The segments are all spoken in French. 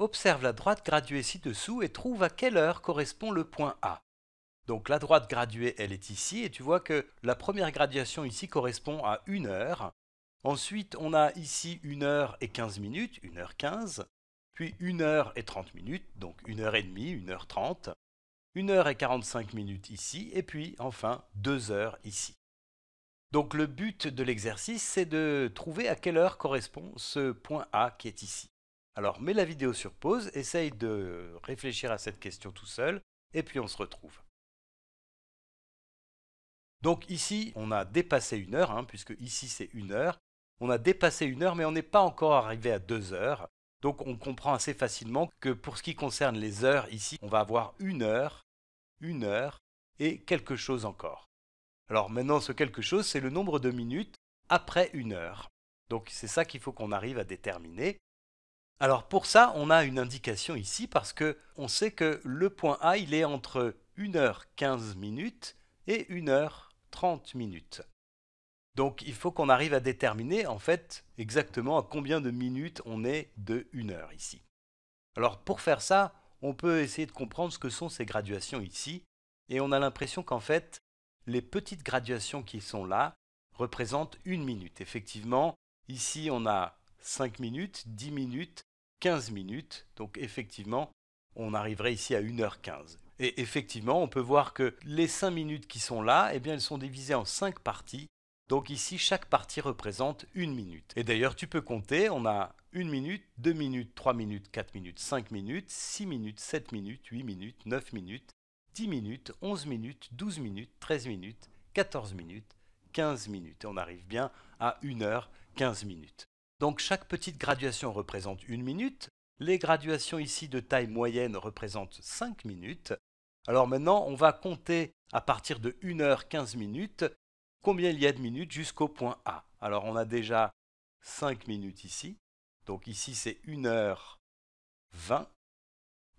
Observe la droite graduée ci-dessous et trouve à quelle heure correspond le point A. Donc la droite graduée, elle est ici, et tu vois que la première graduation ici correspond à 1 heure. Ensuite, on a ici 1 heure et 15 minutes, 1 heure 15, puis 1 heure et 30 minutes, donc 1 heure et demie, 1 heure 30, 1 heure et 45 minutes ici, et puis enfin 2 heures ici. Donc le but de l'exercice, c'est de trouver à quelle heure correspond ce point A qui est ici. Alors mets la vidéo sur pause, essaye de réfléchir à cette question tout seul, et puis on se retrouve. Donc ici, on a dépassé une heure, hein, puisque ici c'est une heure. On a dépassé une heure, mais on n'est pas encore arrivé à deux heures. Donc on comprend assez facilement que pour ce qui concerne les heures ici, on va avoir une heure, une heure et quelque chose encore. Alors maintenant, ce quelque chose, c'est le nombre de minutes après une heure. Donc c'est ça qu'il faut qu'on arrive à déterminer. Alors pour ça, on a une indication ici parce que on sait que le point A, il est entre 1h15 minutes et 1h30 minutes. Donc il faut qu'on arrive à déterminer en fait exactement à combien de minutes on est de 1 heure ici. Alors pour faire ça, on peut essayer de comprendre ce que sont ces graduations ici et on a l'impression qu'en fait les petites graduations qui sont là représentent une minute. Effectivement, ici on a 5 minutes, 10 minutes, 15 minutes. Donc effectivement, on arriverait ici à 1h15. Et effectivement, on peut voir que les 5 minutes qui sont là, eh bien, elles sont divisées en 5 parties. Donc ici, chaque partie représente 1 minute. Et d'ailleurs, tu peux compter, on a 1 minute, 2 minutes, 3 minutes, 4 minutes, 5 minutes, 6 minutes, 7 minutes, 8 minutes, 9 minutes, 10 minutes, 11 minutes, 12 minutes, 13 minutes, 14 minutes, 15 minutes. Et on arrive bien à 1 h 15 minutes. Donc chaque petite graduation représente une minute. Les graduations ici de taille moyenne représentent 5 minutes. Alors maintenant, on va compter à partir de 1h15 minutes combien il y a de minutes jusqu'au point A. Alors on a déjà 5 minutes ici. Donc ici c'est 1h20.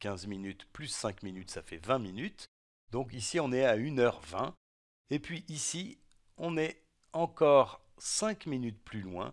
15 minutes plus 5 minutes, ça fait 20 minutes. Donc ici on est à 1h20. Et puis ici, on est encore 5 minutes plus loin.